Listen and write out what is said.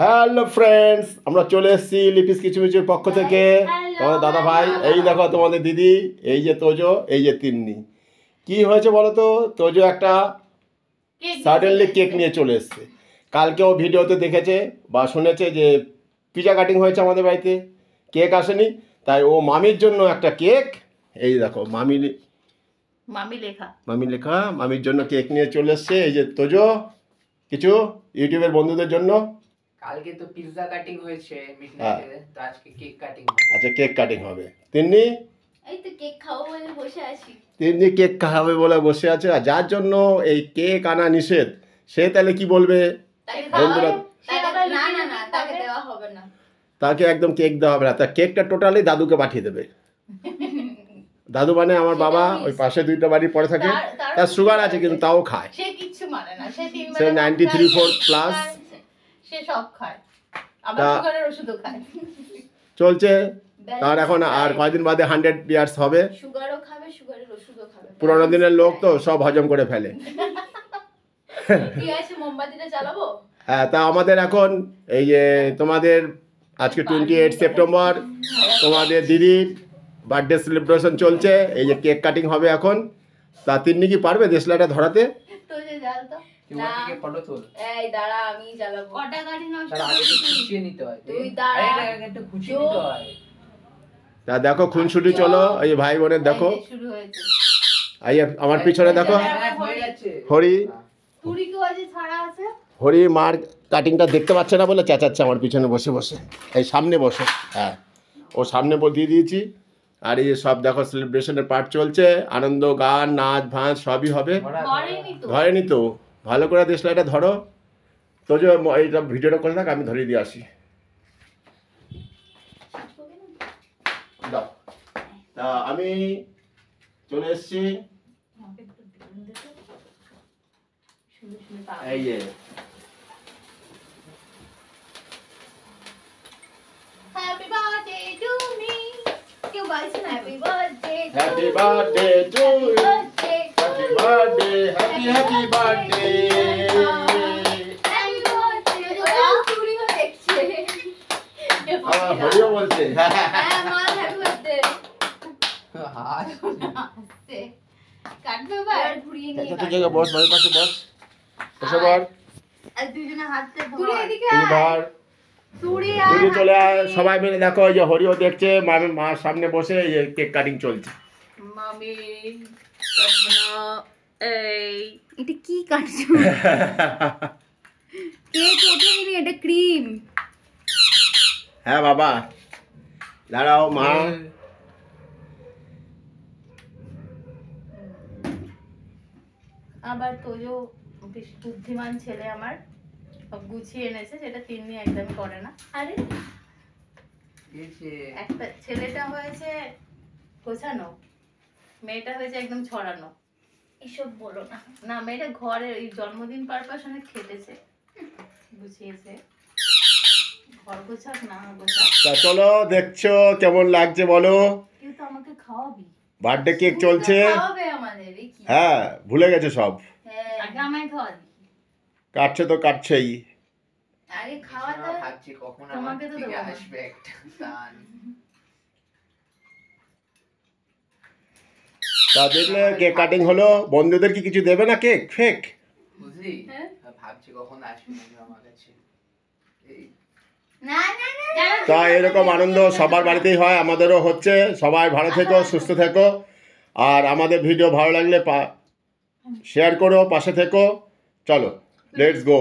Hello friends আমরা চলে এসেছি লিপিস কিচুমিচুর পক্ষ থেকে তোমাদের দাদা ভাই এই দেখো তোমাদের দিদি এই যে তোজো এই যে তিন্নি কি হয়েছে বলো তো তোজো একটা সাডেনলি কেক নিয়ে চলে এসছে কালকে ও ভিডিওতে দেখেছে বা শুনেছে যে পিজা কাটিং হয়েছে আমাদের বাড়িতে কেক আসেনি তাই ও মামির জন্য একটা কেক এই দেখো মামি মামি লেখা মামি লেখা মামির জন্য কেক নিয়ে চলে এসছে এই যে তোজো কিছু ইউটিউবের বন্ধুদের জন্য কালকে তো পিৎজা কাটিং হয়েছে মিডনাইটে হ্যাঁ। তো আজকে কেক কাটিং আচ্ছা কেক কাটিং হবে তিন্নি এই তো কেক খাবো বলে বসে আছি তিন্নি কেক খাবে বলে বসে আছে আর যার জন্য এই কেক আনা নিষেধ সে তাহলে কি বলবে বন্ধুরা তাকে তাকে একদম কেক দেওয়া হবে না তা কেকটা টোটালি দাদুকে পাঠিয়ে দেবে দাদু মানে আমার বাবা ওই পাশে দুইটা বাড়ি পড়ে থাকে তার সুগার আছে কিন্তু তাও খায় সে নাইনটি থ্রি ফোর প্লাস সে সব খায় চলছে তার এখন আর কয়দিন বাদে হান্ড্রেড ইয়ার্স হবে পুরোনো দিনের লোক তো সব হজম করে ফেলে হ্যাঁ তা আমাদের এখন এই যে তোমাদের আজকে টোয়েন্টি এইট সেপ্টেম্বর তোমাদের দিদির বার্থডে সেলিব্রেশন চলছে এই যে কেক কাটিং হবে এখন তা তিনি কি পারবে দেশলাটা ধরাতে তো দেখো খুন ছুটি তা দেখো খুনসুটি চলো এই ভাই বোনের দেখো এই আমার পিছনে দেখো হরি হরি মার কাটিংটা দেখতে পাচ্ছে না বলে চেঁচাচ্ছে আমার পিছনে বসে বসে এই সামনে বসে হ্যাঁ ও সামনে দিয়ে দিয়েছি আর এই সব দেখো সেলিব্রেশনের পার্ট চলছে আনন্দ গান নাচ ভাঁজ সবই হবে ধরেনি তো ভালো করে এটা ধরো তো যে এইটা ভিডিওটা করে থাক আমি ধরিয়ে দিয়ে আসি আমি চলে এসছি এই যে Happy birthday to me. You guys, happy birthday. Happy birthday to me. Happy birthday. Ah, হরিও বলছে হ্যাঁ, হ্যাঁ, হ্যাঁ। বস বস চলে সবাই মিলে দেখো যে হরিও দেখছে মামি মার সামনে বসে কেক কাটিং চলছে মামি এই এটা কি কাটছো কেক ওঠেনি এটা ক্রিম হ্যাঁ বাবা দাঁড়াও মা আবার তোজো বেশ বুদ্ধিমান ছেলে আমার সব গুছিয়ে এনেছে যেটা তিন্নি একদম করে না আরে একটা ছেলেটা হয়েছে গোছানো মেয়েটা হয়েছে একদম ছড়ানো এসব বলো না না মেয়েটা ঘরে ওই জন্মদিন পারপাস অনেক খেটেছে বুঝিয়েছে চলো দেখছো কেমন লাগছে বলো বার্থডে কেক চলছে হ্যাঁ ভুলে গেছে সব হ্যাঁ কাটছে তো কাটছেই খাওয়া কখন আমার আসবে তা দেখলে কেক কাটিং হলো বন্ধুদের কি কিছু দেবে না কেক ফেক তা এরকম আনন্দ সবার বাড়িতেই হয় আমাদেরও হচ্ছে সবাই ভালো থেকো সুস্থ থেকো আর আমাদের ভিডিও ভালো লাগলে শেয়ার করো পাশে থেকো চলো লেটস গো